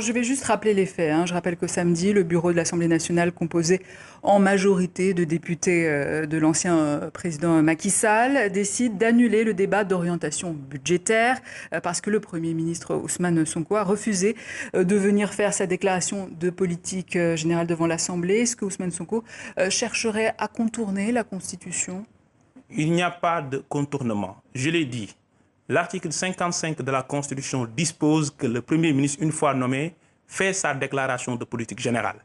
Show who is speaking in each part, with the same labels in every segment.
Speaker 1: je vais juste rappeler les faits. Hein. Je rappelle que samedi, le bureau de l'Assemblée nationale, composé en majorité de députés euh, de l'ancien euh, président Macky Sall, décide d'annuler le débat d'orientation budgétaire euh, parce que le Premier ministre Ousmane Sonko a refusé de venir faire sa déclaration de politique générale devant l'Assemblée. Est-ce que Ousmane Sonko chercherait à contourner la Constitution
Speaker 2: Il n'y a pas de contournement. Je l'ai dit. L'article 55 de la Constitution dispose que le Premier ministre, une fois nommé, fait sa déclaration de politique générale.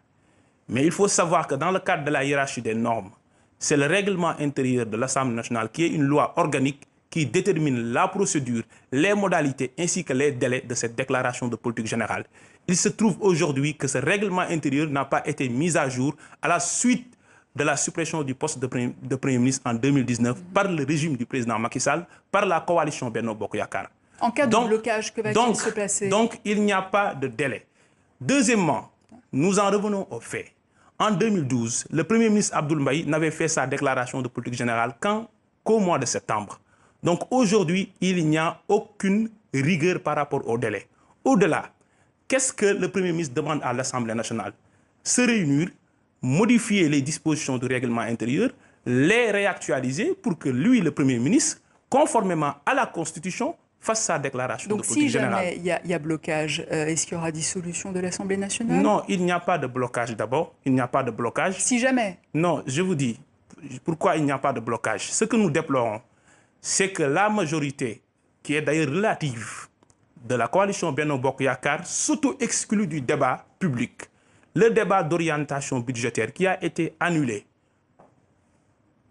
Speaker 2: Mais il faut savoir que dans le cadre de la hiérarchie des normes, c'est le règlement intérieur de l'Assemblée nationale qui est une loi organique qui détermine la procédure, les modalités ainsi que les délais de cette déclaration de politique générale. Il se trouve aujourd'hui que ce règlement intérieur n'a pas été mis à jour à la suite de la suppression du poste de, premier, de Premier ministre en 2019 par le régime du président Macky Sall, par la coalition Bernard Bokoyakar.
Speaker 1: En cas de blocage, que va-t-il se passer Donc,
Speaker 2: il n'y a pas de délai. Deuxièmement, nous en revenons au fait. En 2012, le Premier ministre Abdul n'avait fait sa déclaration de politique générale qu'au mois de septembre. Donc aujourd'hui, il n'y a aucune rigueur par rapport au délai. Au-delà, qu'est-ce que le Premier ministre demande à l'Assemblée nationale Se réunir modifier les dispositions du règlement intérieur, les réactualiser pour que lui, le Premier ministre, conformément à la Constitution, fasse sa déclaration Donc de politique si Donc si jamais
Speaker 1: il y, a blocage, euh, est-ce qu'il y aura dissolution de l'Assemblée nationale Non,
Speaker 2: il n'y a pas de blocage d'abord. Il n'y a pas de blocage. Si jamais Non, je vous dis pourquoi il n'y a pas de blocage. Ce que nous déplorons, c'est que la majorité, qui est d'ailleurs relative, de la coalition Beno Bokuyakar, s'auto-exclut du débat public le débat d'orientation budgétaire qui a été annulé,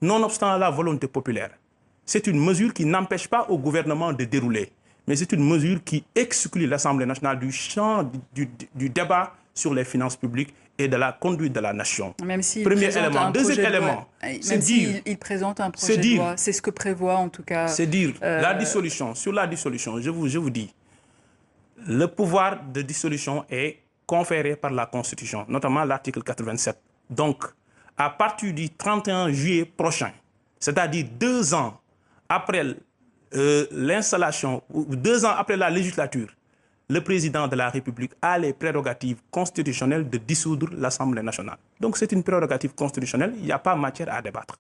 Speaker 2: nonobstant la volonté populaire, c'est une mesure qui n'empêche pas au gouvernement de dérouler, mais c'est une mesure qui exclut l'Assemblée nationale du champ du, débat sur les finances publiques et de la conduite de la nation.
Speaker 1: Même si Premier élément. Deuxième élément, c'est dire... Il, présente un projet dire, c'est ce que prévoit en tout cas... C'est dire,
Speaker 2: la euh, dissolution, sur la dissolution, je vous, je vous dis, le pouvoir de dissolution est Conféré par la Constitution, notamment l'article 87. Donc, à partir du 31 juillet prochain, c'est-à-dire deux ans après euh, l'installation, ou deux ans après la législature, le président de la République a les prérogatives constitutionnelles de dissoudre l'Assemblée nationale. Donc c'est une prérogative constitutionnelle, il n'y a pas matière à débattre.